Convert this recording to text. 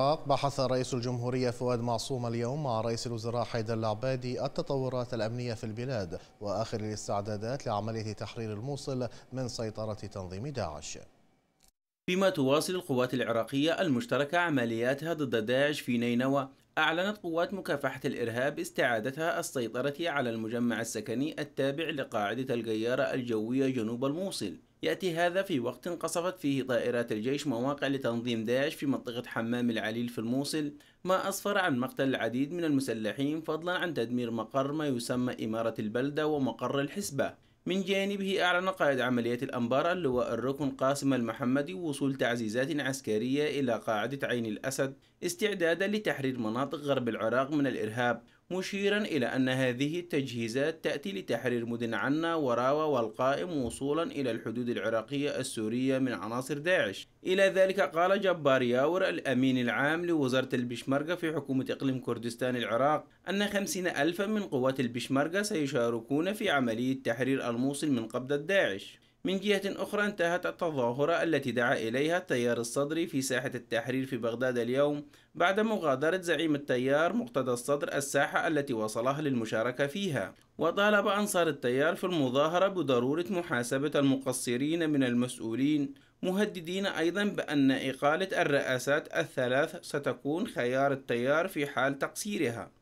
بحث رئيس الجمهورية فؤاد معصوم اليوم مع رئيس الوزراء حيدر العبادي التطورات الأمنية في البلاد وآخر الاستعدادات لعملية تحرير الموصل من سيطرة تنظيم داعش فيما تواصل القوات العراقية المشتركة عملياتها ضد داعش في نينوى أعلنت قوات مكافحة الإرهاب استعادتها السيطرة على المجمع السكني التابع لقاعدة الجيارة الجوية جنوب الموصل يأتي هذا في وقت قصفت فيه طائرات الجيش مواقع لتنظيم داعش في منطقة حمام العليل في الموصل ما أسفر عن مقتل العديد من المسلحين فضلا عن تدمير مقر ما يسمى إمارة البلدة ومقر الحسبة من جانبه أعلن قائد عملية الأنبار اللواء الركن قاسم المحمدي وصول تعزيزات عسكرية إلى قاعدة عين الأسد استعدادا لتحرير مناطق غرب العراق من الإرهاب مشيرا إلى أن هذه التجهيزات تأتي لتحرير مدن عنا وراوة والقائم وصولا إلى الحدود العراقية السورية من عناصر داعش إلى ذلك قال جبار ياور الأمين العام لوزارة البشمركة في حكومة إقليم كردستان العراق أن خمسين ألفا من قوات البشمركة سيشاركون في عملية تحرير الموصل من قبضة داعش من جهة أخرى انتهت التظاهرة التي دعا إليها التيار الصدري في ساحة التحرير في بغداد اليوم بعد مغادرة زعيم التيار مقتدى الصدر الساحة التي وصلها للمشاركة فيها وطالب أنصار التيار في المظاهرة بضرورة محاسبة المقصرين من المسؤولين مهددين أيضا بأن إقالة الرئاسات الثلاث ستكون خيار التيار في حال تقصيرها